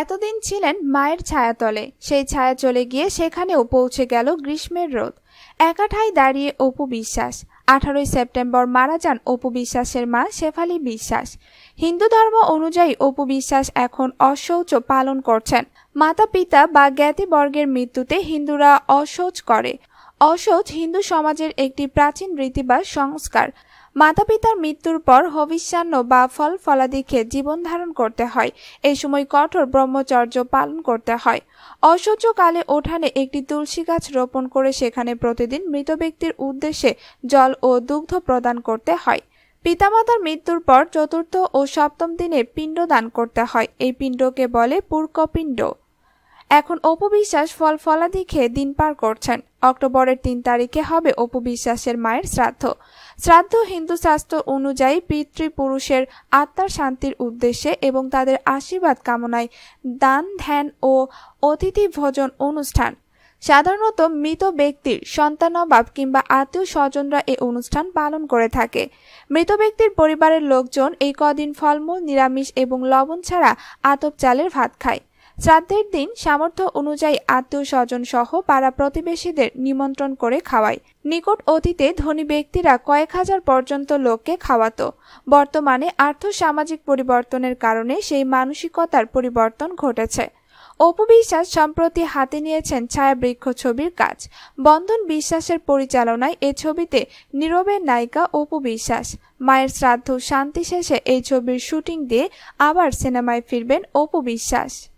এতদিন ছিলেন মায়ের ছায়াতলে সেই ছায়া চলে গিয়ে সেখানেও পৌঁছে গেল গ্রীষ্মের রোদ একাঠাই দাঁড়িয়ে অপু বিশ্বাস আঠারোই সেপ্টেম্বর মারা যান অপু বিশ্বাসের মা শেফালি বিশ্বাস হিন্দু ধর্ম অনুযায়ী অপু বিশ্বাস এখন অশৌচ পালন করছেন মাতা পিতা বা জ্ঞাতিবর্গের মৃত্যুতে হিন্দুরা অশৌচ করে অসৎ হিন্দু সমাজের একটি প্রাচীন রীতি বা সংস্কার মাতা পিতার মৃত্যুর পর হবিষ্যান্ন বা ফল ফলাদিকে জীবন ধারণ করতে হয় এই সময় কঠোর ব্রহ্মচর্য পালন করতে হয় অসহ্য কালে ওঠানে একটি তুলসী গাছ রোপণ করে সেখানে প্রতিদিন মৃত ব্যক্তির উদ্দেশ্যে জল ও দুগ্ধ প্রদান করতে হয় পিতামাতার মৃত্যুর পর চতুর্থ ও সপ্তম দিনে পিণ্ড দান করতে হয় এই পিণ্ডকে বলে পূর্কপিণ্ড এখন অপবিশ্বাস ফল ফলাদি খেয়ে দিন পার করছেন অক্টোবরের তিন তারিখে হবে অপবিশ্বাসের মায়ের শ্রাদ্ধ শ্রাদ্ধ হিন্দু শাস্ত্র অনুযায়ী পিতৃপুরুষের আত্মার শান্তির উদ্দেশ্যে এবং তাদের আশীর্বাদ কামনায় দান ধ্যান ও অতিথি ভোজন অনুষ্ঠান সাধারণত মৃত ব্যক্তির সন্তান সন্তানবাব কিংবা আত্মীয় স্বজনরা এই অনুষ্ঠান পালন করে থাকে মৃত ব্যক্তির পরিবারের লোকজন এই কদিন ফলমূল নিরামিষ এবং লবণ ছাড়া আতপ চালের ভাত খায় শ্রাদ্ধের দিন সামর্থ্য অনুযায়ী আত্মীয় স্বজন সহ পাড়া প্রতিবেশীদের নিমন্ত্রণ করে খাওয়ায় নিকট অতীতে ধনী ব্যক্তিরা কয়েক হাজার পর্যন্ত লোককে খাওয়াত বর্তমানে আর্থ সামাজিক পরিবর্তনের কারণে সেই মানসিকতার পরিবর্তন ঘটেছে অপু বিশ্বাস সম্প্রতি হাতে নিয়েছেন ছায়াবৃক্ষ ছবির কাজ বন্ধন বিশ্বাসের পরিচালনায় এ ছবিতে নীরবের নায়িকা অপু বিশ্বাস মায়ের শ্রাদ্ধ শান্তি শেষে এই ছবির শুটিং দিয়ে আবার সিনেমায় ফিরবেন অপু বিশ্বাস